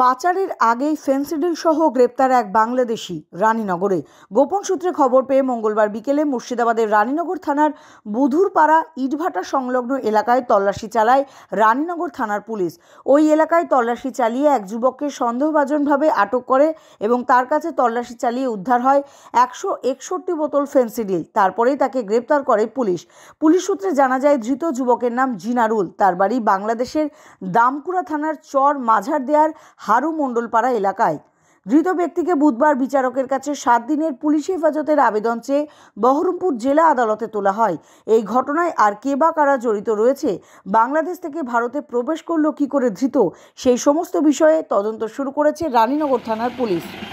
পাচারের আগেই ফেন্সিডিল সহ গ্রেপ্তার এক বাংলাদেশি রানীনগরে গোপন সূত্রে খবর পেয়ে মঙ্গলবার বিকেলে মুর্শিদাবাদের রানীনগর থানার বুধুরপাড়া ইটভাটা সংলগ্ন এলাকায় তল্লাশি চালায় রানীনগর থানার পুলিশ ওই এলাকায় তল্লাশি চালিয়ে এক যুবককে সন্দেহভাজনভাবে আটক করে এবং তার কাছে তল্লাশি চালিয়ে উদ্ধার হয় একশো একষট্টি বোতল ফেন্সিডিল তারপরেই তাকে গ্রেপ্তার করে পুলিশ পুলিশ সূত্রে জানা যায় ধৃত যুবকের নাম জিনারুল তার বাড়ি বাংলাদেশের দামকুড়া থানার চর মাঝার দেয়ার হারু মণ্ডলপাড়া এলাকায় ধৃত ব্যক্তিকে বুধবার বিচারকের কাছে সাত দিনের পুলিশ হেফাজতের আবেদন চেয়ে বহরমপুর জেলা আদালতে তোলা হয় এই ঘটনায় আর কে বা কারা জড়িত রয়েছে বাংলাদেশ থেকে ভারতে প্রবেশ করলো কি করে ধৃত সেই সমস্ত বিষয়ে তদন্ত শুরু করেছে রানীনগর থানার পুলিশ